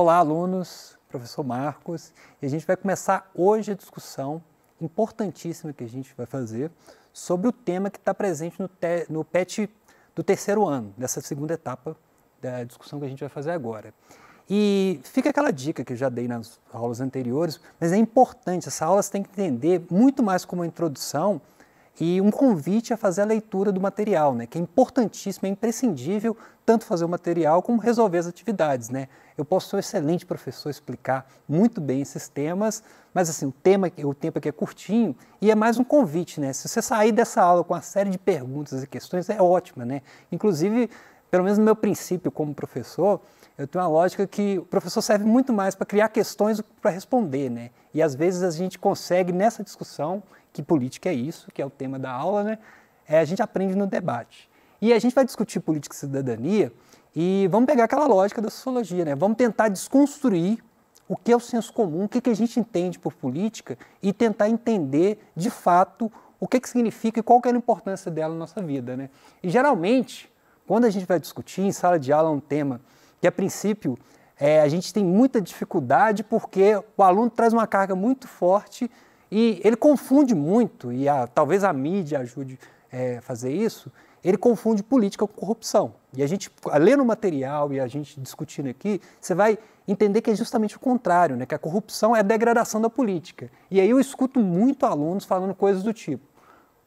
Olá, alunos, professor Marcos. E a gente vai começar hoje a discussão importantíssima que a gente vai fazer sobre o tema que está presente no, te, no PET do terceiro ano, dessa segunda etapa da discussão que a gente vai fazer agora. E fica aquela dica que eu já dei nas aulas anteriores, mas é importante, Essa aula você tem que entender muito mais como introdução e um convite a fazer a leitura do material, né, que é importantíssimo, é imprescindível tanto fazer o material como resolver as atividades. Né? Eu posso ser um excelente professor, explicar muito bem esses temas, mas assim, o, tema, o tempo aqui é curtinho e é mais um convite. Né? Se você sair dessa aula com uma série de perguntas e questões, é ótima. Né? Inclusive, pelo menos no meu princípio como professor, eu tenho uma lógica que o professor serve muito mais para criar questões do que para responder, né? E às vezes a gente consegue nessa discussão, que política é isso, que é o tema da aula, né? É, a gente aprende no debate. E a gente vai discutir política e cidadania e vamos pegar aquela lógica da sociologia, né? Vamos tentar desconstruir o que é o senso comum, o que, que a gente entende por política e tentar entender de fato o que, que significa e qual que é a importância dela na nossa vida, né? E geralmente quando a gente vai discutir em sala de aula um tema que, a princípio, é, a gente tem muita dificuldade porque o aluno traz uma carga muito forte e ele confunde muito, e a, talvez a mídia ajude a é, fazer isso, ele confunde política com corrupção. E a gente, lendo o material e a gente discutindo aqui, você vai entender que é justamente o contrário, né? que a corrupção é a degradação da política. E aí eu escuto muito alunos falando coisas do tipo,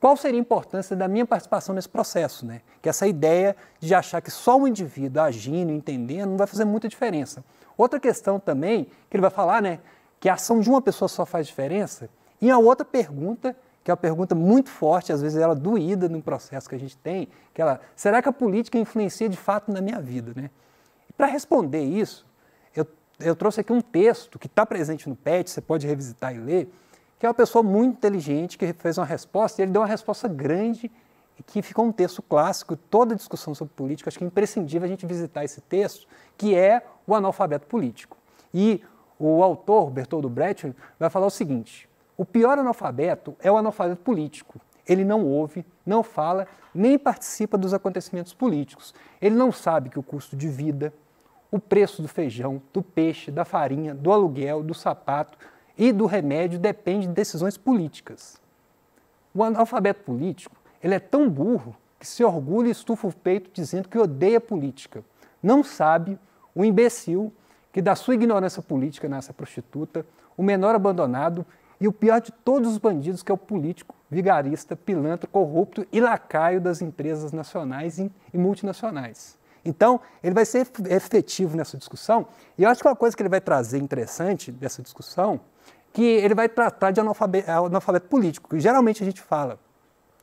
qual seria a importância da minha participação nesse processo, né? Que essa ideia de achar que só o indivíduo agindo, entendendo, não vai fazer muita diferença. Outra questão também que ele vai falar, né, que a ação de uma pessoa só faz diferença. E a outra pergunta, que é uma pergunta muito forte, às vezes ela é doída no processo que a gente tem, que ela, será que a política influencia de fato na minha vida, né? Para responder isso, eu, eu trouxe aqui um texto que está presente no PET, você pode revisitar e ler, que é uma pessoa muito inteligente, que fez uma resposta, e ele deu uma resposta grande, que ficou um texto clássico, toda discussão sobre política, acho que é imprescindível a gente visitar esse texto, que é o analfabeto político. E o autor, Bertoldo Brecht, vai falar o seguinte, o pior analfabeto é o analfabeto político. Ele não ouve, não fala, nem participa dos acontecimentos políticos. Ele não sabe que o custo de vida, o preço do feijão, do peixe, da farinha, do aluguel, do sapato, e do remédio depende de decisões políticas. O analfabeto político ele é tão burro que se orgulha e estufa o peito dizendo que odeia política. Não sabe o imbecil que da sua ignorância política nasce a prostituta, o menor abandonado e o pior de todos os bandidos, que é o político, vigarista, pilantra, corrupto e lacaio das empresas nacionais e multinacionais. Então, ele vai ser efetivo nessa discussão, e eu acho que uma coisa que ele vai trazer interessante dessa discussão que ele vai tratar de analfabeto, é, analfabeto político. Geralmente a gente fala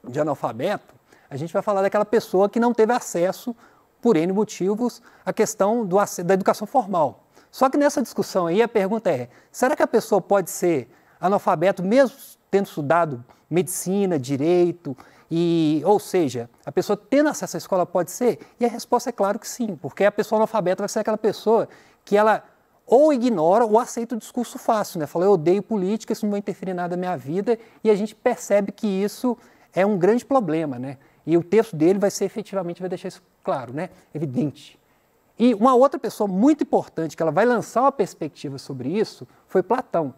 de analfabeto, a gente vai falar daquela pessoa que não teve acesso, por N motivos, à questão do, da educação formal. Só que nessa discussão aí a pergunta é: será que a pessoa pode ser analfabeto mesmo tendo estudado medicina, direito, e, ou seja, a pessoa tendo acesso à escola pode ser? E a resposta é claro que sim, porque a pessoa analfabeta vai ser aquela pessoa que ela ou ignora ou aceita o discurso fácil, né? Fala, eu odeio política, isso não vai interferir nada na minha vida, e a gente percebe que isso é um grande problema, né? E o texto dele vai ser efetivamente, vai deixar isso claro, né? Evidente. E uma outra pessoa muito importante que ela vai lançar uma perspectiva sobre isso foi Platão.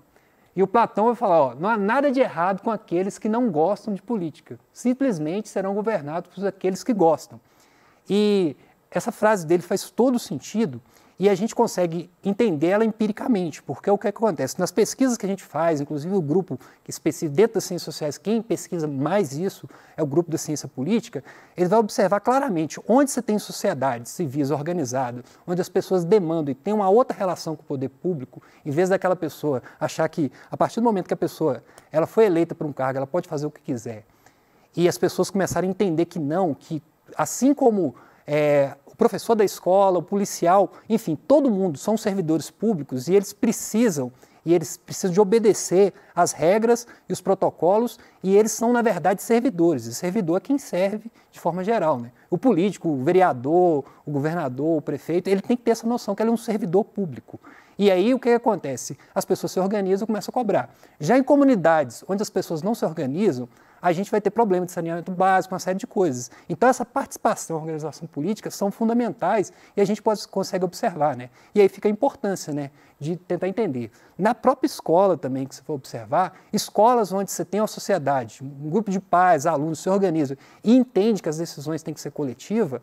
E o Platão vai falar: ó, não há nada de errado com aqueles que não gostam de política. Simplesmente serão governados por aqueles que gostam. E essa frase dele faz todo sentido, e a gente consegue entender ela empiricamente, porque é o que, é que acontece. Nas pesquisas que a gente faz, inclusive o grupo que específico dentro das ciências sociais, quem pesquisa mais isso é o grupo da ciência política, ele vai observar claramente onde você tem sociedade civis organizada, onde as pessoas demandam e tem uma outra relação com o poder público, em vez daquela pessoa achar que a partir do momento que a pessoa ela foi eleita para um cargo, ela pode fazer o que quiser. E as pessoas começarem a entender que não, que assim como é, o professor da escola, o policial, enfim, todo mundo são servidores públicos e eles precisam e eles precisam de obedecer às regras e os protocolos, e eles são, na verdade, servidores, e servidor é quem serve de forma geral. Né? O político, o vereador, o governador, o prefeito, ele tem que ter essa noção que ele é um servidor público. E aí o que acontece? As pessoas se organizam e começam a cobrar. Já em comunidades onde as pessoas não se organizam, a gente vai ter problema de saneamento básico, uma série de coisas. Então, essa participação e organização política são fundamentais e a gente pode, consegue observar. Né? E aí fica a importância né, de tentar entender. Na própria escola também, que você for observar, escolas onde você tem uma sociedade, um grupo de pais, alunos se organizam e entende que as decisões têm que ser coletivas,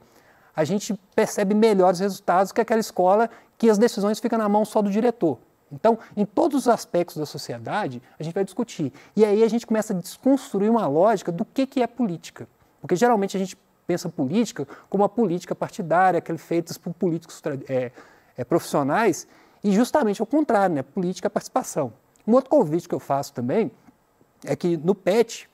a gente percebe melhores resultados que aquela escola que as decisões ficam na mão só do diretor. Então, em todos os aspectos da sociedade, a gente vai discutir. E aí a gente começa a desconstruir uma lógica do que, que é política. Porque geralmente a gente pensa política como uma política partidária, aquela feita por políticos é, é, profissionais, e justamente ao contrário, né? política é participação. Um outro convite que eu faço também é que no PET,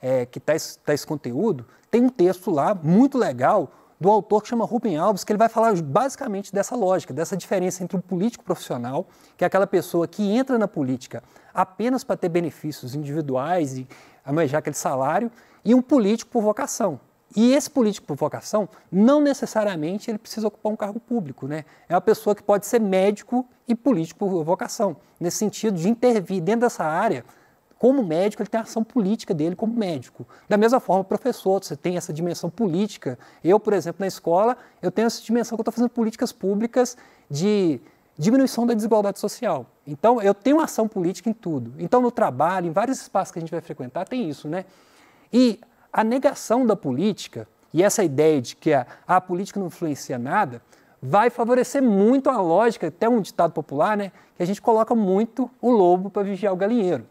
é, que está esse, tá esse conteúdo, tem um texto lá muito legal do autor que chama Rubem Alves, que ele vai falar basicamente dessa lógica, dessa diferença entre o político profissional, que é aquela pessoa que entra na política apenas para ter benefícios individuais e almejar aquele salário, e um político por vocação. E esse político por vocação, não necessariamente ele precisa ocupar um cargo público, né? É uma pessoa que pode ser médico e político por vocação, nesse sentido de intervir dentro dessa área como médico, ele tem a ação política dele como médico. Da mesma forma, professor, você tem essa dimensão política. Eu, por exemplo, na escola, eu tenho essa dimensão que eu estou fazendo políticas públicas de diminuição da desigualdade social. Então, eu tenho ação política em tudo. Então, no trabalho, em vários espaços que a gente vai frequentar, tem isso, né? E a negação da política e essa ideia de que a, ah, a política não influencia nada vai favorecer muito a lógica, até um ditado popular, né? Que a gente coloca muito o lobo para vigiar o galinheiro.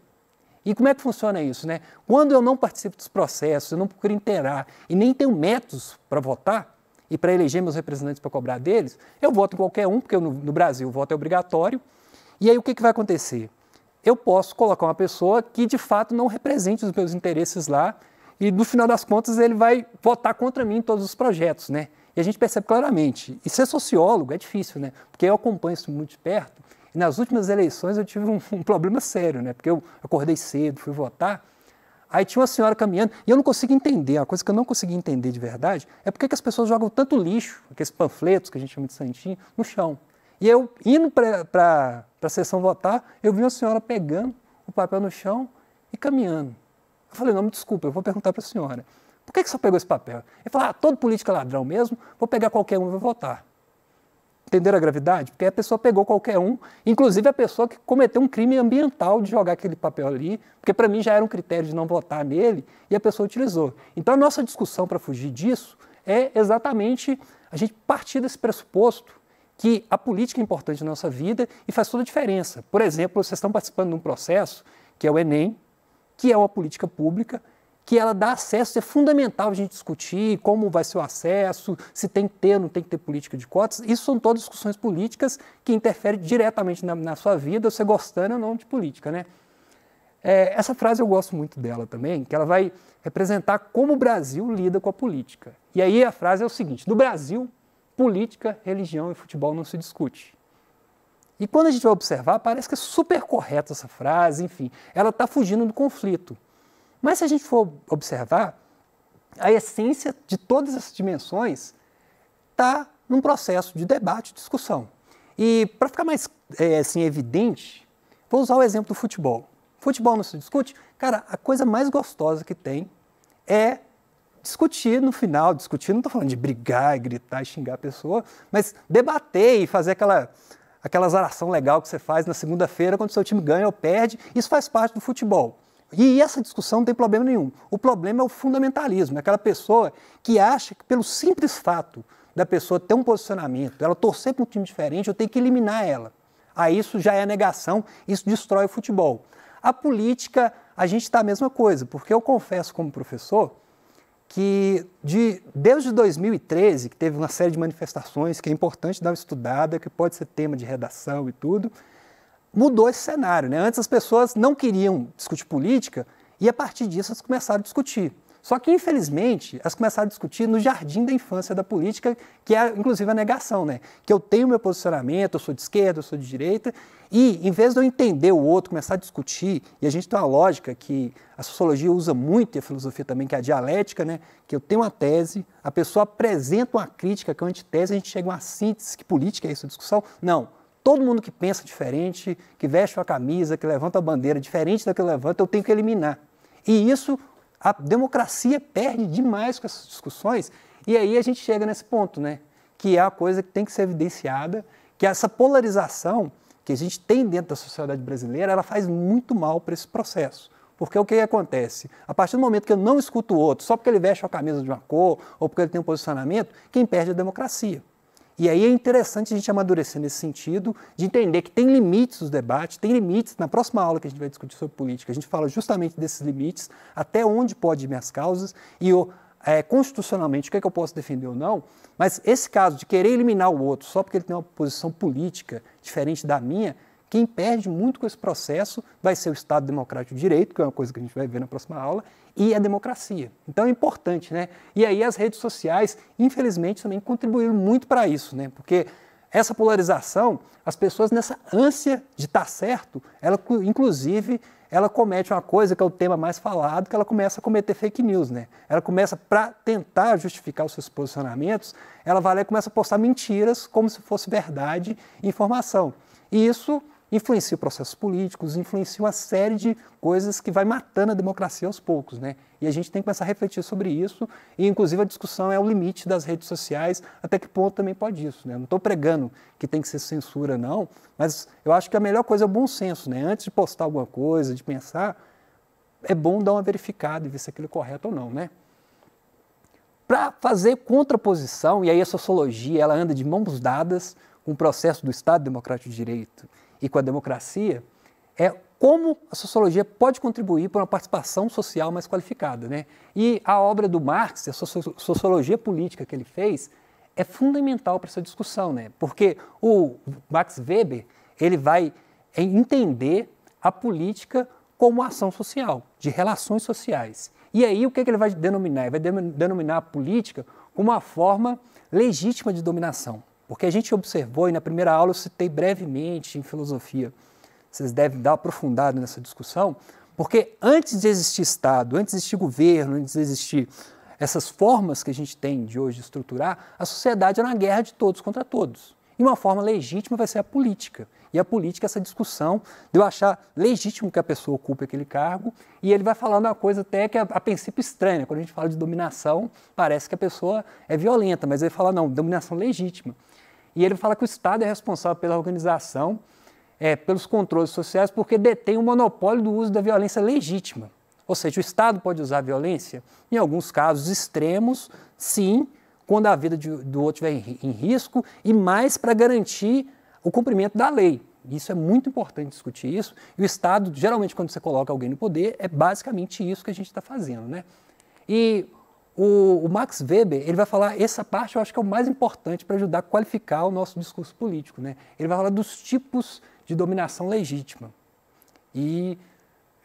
E como é que funciona isso? Né? Quando eu não participo dos processos, eu não procuro inteirar e nem tenho métodos para votar e para eleger meus representantes para cobrar deles, eu voto em qualquer um, porque eu, no, no, Brasil o voto é obrigatório. E aí o que, que vai acontecer? Eu posso colocar uma pessoa que de fato não represente os meus interesses lá e no final das contas ele vai votar contra mim em todos os projetos, né? E a gente percebe claramente. E ser sociólogo é difícil, né? Porque eu acompanho isso muito de perto e nas últimas eleições eu tive um, um problema sério, né? Porque eu acordei cedo, fui votar. Aí tinha uma senhora caminhando, e eu não consigo entender, uma coisa que eu não consegui entender de verdade, é porque que as pessoas jogam tanto lixo, aqueles panfletos que a gente chama de santinho, no chão. E eu, indo para a sessão votar, eu vi uma senhora pegando o papel no chão e caminhando. Eu falei, não, me desculpa, eu vou perguntar para a senhora, por que, que você pegou esse papel? Ele falou, ah, todo político é ladrão mesmo, vou pegar qualquer um e vou votar. Entenderam a gravidade? Porque a pessoa pegou qualquer um, inclusive a pessoa que cometeu um crime ambiental de jogar aquele papel ali, porque para mim já era um critério de não votar nele, e a pessoa utilizou. Então a nossa discussão para fugir disso é exatamente a gente partir desse pressuposto que a política é importante na nossa vida e faz toda a diferença. Por exemplo, vocês estão participando de um processo que é o Enem, que é uma política pública que ela dá acesso, é fundamental a gente discutir como vai ser o acesso, se tem que ter, não tem que ter política de cotas. Isso são todas discussões políticas que interferem diretamente na, na sua vida, você gostando ou não de política, né? É, essa frase eu gosto muito dela também, que ela vai representar como o Brasil lida com a política. E aí a frase é o seguinte: no Brasil, política, religião e futebol não se discute. E quando a gente vai observar, parece que é super correta essa frase, enfim, ela está fugindo do conflito. Mas se a gente for observar, a essência de todas essas dimensões está num processo de debate e discussão. E para ficar mais é, assim, evidente, vou usar o exemplo do futebol. Futebol não se discute? Cara, a coisa mais gostosa que tem é discutir no final, discutir, não estou falando de brigar, e gritar e xingar a pessoa, mas debater e fazer aquela, aquela zaração legal que você faz na segunda-feira quando seu time ganha ou perde, isso faz parte do futebol. E essa discussão não tem problema nenhum. O problema é o fundamentalismo, é aquela pessoa que acha que pelo simples fato da pessoa ter um posicionamento, ela torcer para um time diferente, eu tenho que eliminar ela. Aí isso já é negação, isso destrói o futebol. A política, a gente está a mesma coisa, porque eu confesso como professor que de, desde 2013, que teve uma série de manifestações que é importante dar uma estudada, que pode ser tema de redação e tudo, mudou esse cenário. Né? Antes as pessoas não queriam discutir política e a partir disso elas começaram a discutir. Só que, infelizmente, elas começaram a discutir no jardim da infância da política, que é inclusive a negação, né? Que eu tenho meu posicionamento, eu sou de esquerda, eu sou de direita, e em vez de eu entender o outro, começar a discutir, e a gente tem uma lógica que a sociologia usa muito, e a filosofia também, que é a dialética, né? Que eu tenho uma tese, a pessoa apresenta uma crítica que é uma antitese, a gente chega a uma síntese, que política é isso, discussão? Não todo mundo que pensa diferente, que veste uma camisa, que levanta a bandeira diferente da que levanta, eu tenho que eliminar. E isso, a democracia perde demais com essas discussões. E aí a gente chega nesse ponto, né? Que é a coisa que tem que ser evidenciada, que essa polarização que a gente tem dentro da sociedade brasileira, ela faz muito mal para esse processo. Porque o que acontece? A partir do momento que eu não escuto o outro, só porque ele veste a camisa de uma cor ou porque ele tem um posicionamento, quem perde é a democracia. E aí é interessante a gente amadurecer nesse sentido, de entender que tem limites os debates, tem limites. Na próxima aula que a gente vai discutir sobre política, a gente fala justamente desses limites, até onde pode ir minhas causas e é, constitucionalmente o que, é que eu posso defender ou não. Mas esse caso de querer eliminar o outro só porque ele tem uma posição política diferente da minha, quem perde muito com esse processo vai ser o Estado Democrático de Direito, que é uma coisa que a gente vai ver na próxima aula, e a democracia. Então é importante, né? E aí as redes sociais, infelizmente, também contribuíram muito para isso, né? Porque essa polarização, as pessoas nessa ânsia de estar tá certo, ela inclusive ela comete uma coisa que é o tema mais falado, que ela começa a cometer fake news, né? Ela começa para tentar justificar os seus posicionamentos, ela vai lá e começa a postar mentiras como se fosse verdade e informação. E isso influencia processos políticos, influencia uma série de coisas que vai matando a democracia aos poucos, né? E a gente tem que começar a refletir sobre isso, e inclusive a discussão é o limite das redes sociais, até que ponto também pode isso, né? Eu não estou pregando que tem que ser censura, não, mas eu acho que a melhor coisa é o bom senso, né? Antes de postar alguma coisa, de pensar, é bom dar uma verificada e ver se aquilo é correto ou não, né? Para fazer contraposição, e aí a sociologia ela anda de mãos dadas com o processo do Estado Democrático de Direito, e com a democracia é como a sociologia pode contribuir para uma participação social mais qualificada. Né? E a obra do Marx, a sociologia política que ele fez, é fundamental para essa discussão, né? porque o Max Weber ele vai é, entender a política como ação social, de relações sociais. E aí o que, é que ele vai denominar? Ele vai denominar a política como uma forma legítima de dominação. Porque a gente observou, e na primeira aula eu citei brevemente em filosofia, vocês devem dar aprofundado nessa discussão, porque antes de existir Estado, antes de existir governo, antes de existir essas formas que a gente tem de hoje estruturar, a sociedade era é uma guerra de todos contra todos. E uma forma legítima vai ser a política. E a política, essa discussão de eu achar legítimo que a pessoa ocupe aquele cargo, e ele vai falando uma coisa até que é a princípio estranha. Quando a gente fala de dominação, parece que a pessoa é violenta, mas ele fala, não, dominação legítima. E ele fala que o Estado é responsável pela organização, é, pelos controles sociais, porque detém o monopólio do uso da violência legítima. Ou seja, o Estado pode usar a violência em alguns casos extremos, sim, quando a vida de, do outro estiver em, em risco, e mais para garantir o cumprimento da lei. Isso é muito importante discutir isso. E o Estado, geralmente, quando você coloca alguém no poder, é basicamente isso que a gente está fazendo. Né? E o, o, Max Weber ele vai falar essa parte eu acho que é o mais importante para ajudar a qualificar o nosso discurso político, né? Ele vai falar dos tipos de dominação legítima e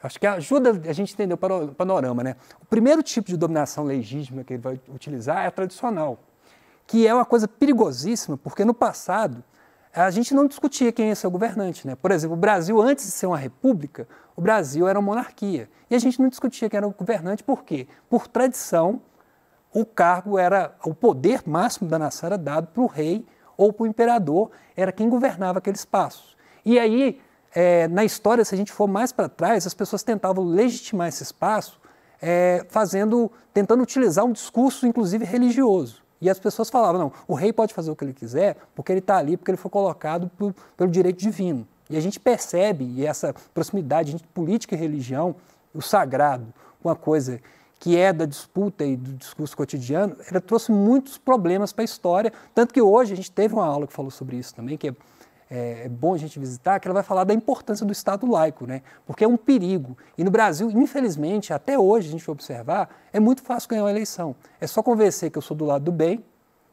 acho que ajuda a gente entender o panorama, né? O primeiro tipo de dominação legítima que ele vai utilizar é a tradicional, que é uma coisa perigosíssima porque no passado a gente não discutia quem ia ser o governante. Né? Por exemplo, o Brasil, antes de ser uma república, o Brasil era uma monarquia. E a gente não discutia quem era o governante, por quê? Por tradição, o cargo era, o poder máximo da nação era dado para o rei ou para o imperador, era quem governava aquele espaço. E aí, é, na história, se a gente for mais para trás, as pessoas tentavam legitimar esse espaço, é, fazendo, tentando utilizar um discurso, inclusive religioso. E as pessoas falavam, não, o rei pode fazer o que ele quiser, porque ele está ali, porque ele foi colocado por, pelo direito divino. E a gente percebe e essa proximidade entre política e religião, o sagrado, uma coisa que é da disputa e do discurso cotidiano, ela trouxe muitos problemas para a história. Tanto que hoje a gente teve uma aula que falou sobre isso também, que é, é, é, bom a gente visitar, que ela vai falar da importância do Estado laico, né? porque é um perigo. E no Brasil, infelizmente, até hoje, a gente observar, é muito fácil ganhar uma eleição. É só convencer que eu sou do lado do bem,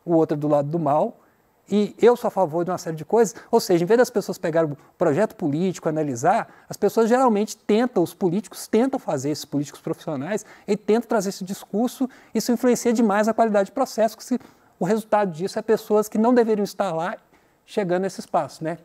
o outro é do lado do mal, e eu sou a favor de uma série de coisas, ou seja, em vez das pessoas pegarem o projeto político, analisar, as pessoas geralmente tentam, os políticos tentam fazer, esses políticos profissionais, e tentam trazer esse discurso, isso influencia demais a qualidade do processo, que o resultado disso é pessoas que não deveriam estar lá chegando nesse espaço, né?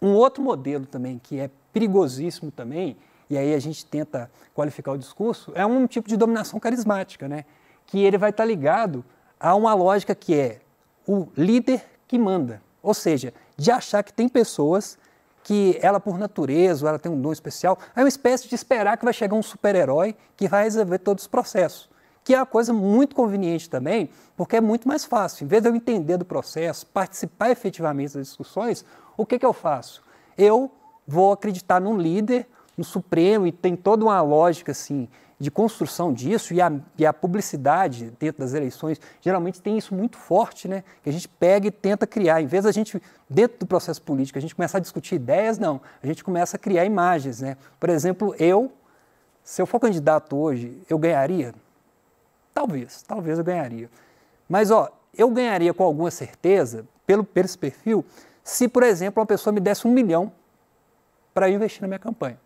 Um outro modelo também, que é perigosíssimo também, e aí a gente tenta qualificar o discurso, é um tipo de dominação carismática, né? Que ele vai estar ligado a uma lógica que é o líder que manda. Ou seja, de achar que tem pessoas que ela por natureza, ela tem um dom especial, é uma espécie de esperar que vai chegar um super-herói que vai resolver todos os processos. Que é uma coisa muito conveniente também, porque é muito mais fácil. Em vez de eu entender do processo, participar efetivamente das discussões, o que, que eu faço? Eu vou acreditar num líder, no Supremo, e tem toda uma lógica assim de construção disso e a, e a publicidade dentro das eleições geralmente tem isso muito forte, né? Que a gente pega e tenta criar. Em vez da gente, dentro do processo político, a gente começar a discutir ideias, não. A gente começa a criar imagens, né? Por exemplo, eu, se eu for candidato hoje, eu ganharia? Talvez, talvez eu ganharia. Mas, ó, eu ganharia com alguma certeza, pelo, pelo perfil, se, por exemplo, uma pessoa me desse um milhão para investir na minha campanha.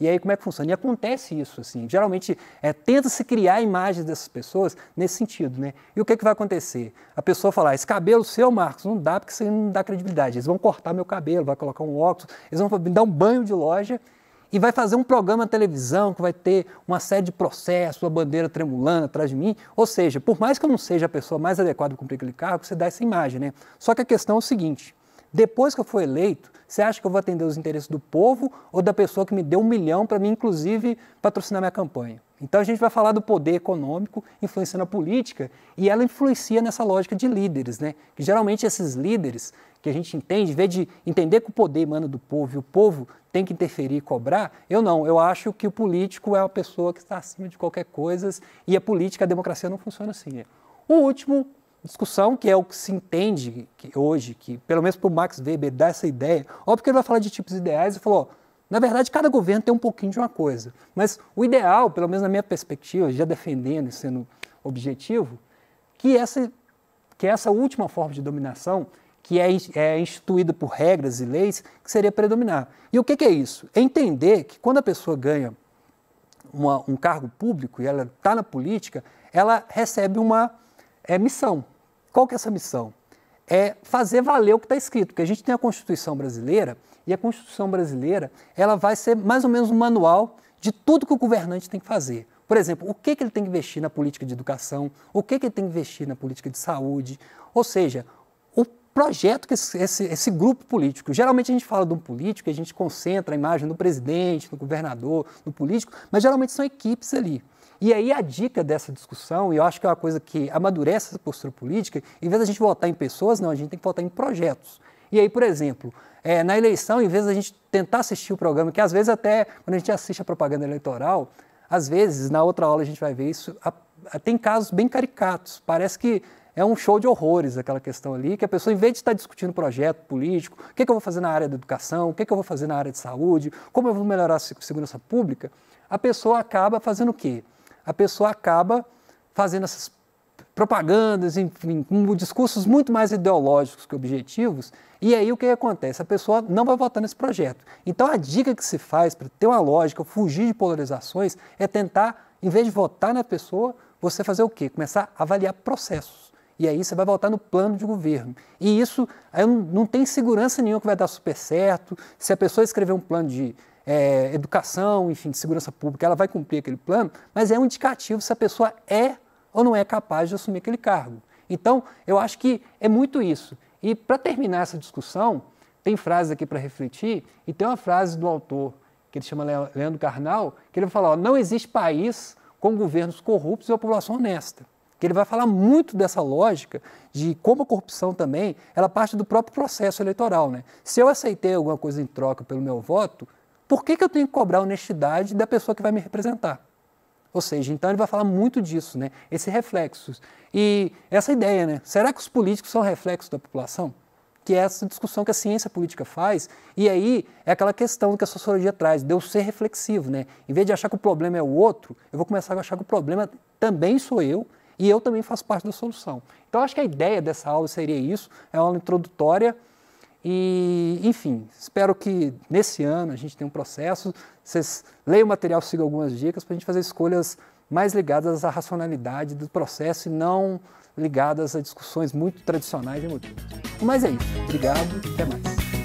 E aí como é que funciona? E acontece isso, assim. Geralmente é, tenta-se criar imagens dessas pessoas nesse sentido, né? E o que, é que vai acontecer? A pessoa falar, esse cabelo seu, Marcos, não dá porque você não dá credibilidade. Eles vão cortar meu cabelo, vai colocar um óculos, eles vão me dar um banho de loja e vai fazer um programa na televisão que vai ter uma série de processos, a bandeira tremulando atrás de mim. Ou seja, por mais que eu não seja a pessoa mais adequada para cumprir aquele cargo, você dá essa imagem, né? Só que a questão é o seguinte: depois que eu for eleito, você acha que eu vou atender os interesses do povo ou da pessoa que me deu um milhão para mim, inclusive, patrocinar minha campanha? Então a gente vai falar do poder econômico influenciando a política e ela influencia nessa lógica de líderes, né? Que geralmente esses líderes que a gente entende, em vez de entender que o poder emana do povo e o povo tem que interferir e cobrar, eu não. Eu acho que o político é uma pessoa que está acima de qualquer coisa e a política, a democracia não funciona assim. Né? O último Discussão que é o que se entende que hoje, que pelo menos para o Max Weber dá essa ideia. Óbvio que ele vai falar de tipos ideais e falou, na verdade cada governo tem um pouquinho de uma coisa, mas o ideal, pelo menos na minha perspectiva, já defendendo e sendo objetivo, que essa, que essa última forma de dominação, que é, é instituída por regras e leis, que seria predominar. E o que, que é isso? É entender que quando a pessoa ganha uma, um cargo público e ela está na política, ela recebe uma é, missão. Qual que é essa missão? É fazer valer o que está escrito, porque a gente tem a Constituição brasileira e a Constituição brasileira ela vai ser mais ou menos um manual de tudo que o governante tem que fazer. Por exemplo, o que, que ele tem que investir na política de educação, o que, que ele tem que investir na política de saúde, ou seja, projeto que esse, esse, esse, grupo político. Geralmente a gente fala de um político, a gente concentra a imagem no presidente, no governador, no político, mas geralmente são equipes ali. E aí a dica dessa discussão, e eu acho que é uma coisa que amadurece essa postura política, em vez da gente votar em pessoas, não, a gente tem que votar em projetos. E aí, por exemplo, é, na eleição, em vez da gente tentar assistir o programa, que às vezes até quando a gente assiste a propaganda eleitoral, às vezes, na outra aula a gente vai ver isso, a, a, tem casos bem caricatos. Parece que é um show de horrores aquela questão ali, que a pessoa, em vez de estar discutindo projeto político, o que, é que eu vou fazer na área da educação, o que, é que eu vou fazer na área de saúde, como eu vou melhorar a segurança pública, a pessoa acaba fazendo o quê? A pessoa acaba fazendo essas propagandas, enfim, com discursos muito mais ideológicos que objetivos, e aí o que acontece? A pessoa não vai votar nesse projeto. Então a dica que se faz para ter uma lógica, fugir de polarizações, é tentar, em vez de votar na pessoa, você fazer o quê? Começar a avaliar processos. E aí você vai voltar no plano de governo. E isso aí não tem segurança nenhuma que vai dar super certo. Se a pessoa escrever um plano de é, educação, enfim, de segurança pública, ela vai cumprir aquele plano, mas é um indicativo se a pessoa é ou não é capaz de assumir aquele cargo. Então, eu acho que é muito isso. E para terminar essa discussão, tem frases aqui para refletir, e tem uma frase do autor, que ele chama Leandro Carnal, que ele vai falar: ó, não existe país com governos corruptos e a população honesta que ele vai falar muito dessa lógica de como a corrupção também, ela parte do próprio processo eleitoral. Né? Se eu aceitei alguma coisa em troca pelo meu voto, por que, que eu tenho que cobrar a honestidade da pessoa que vai me representar? Ou seja, então ele vai falar muito disso, né? esses reflexos. E essa ideia, né? será que os políticos são reflexos da população? Que é essa discussão que a ciência política faz, e aí é aquela questão que a sociologia traz, de eu ser reflexivo. Né? Em vez de achar que o problema é o outro, eu vou começar a achar que o problema também sou eu, e eu também faço parte da solução. Então, acho que a ideia dessa aula seria isso, é uma aula introdutória e, enfim, espero que nesse ano a gente tenha um processo, vocês leiam o material, sigam algumas dicas para a gente fazer escolhas mais ligadas à racionalidade do processo e não ligadas a discussões muito tradicionais de motivos. Mas é isso. Obrigado, até mais.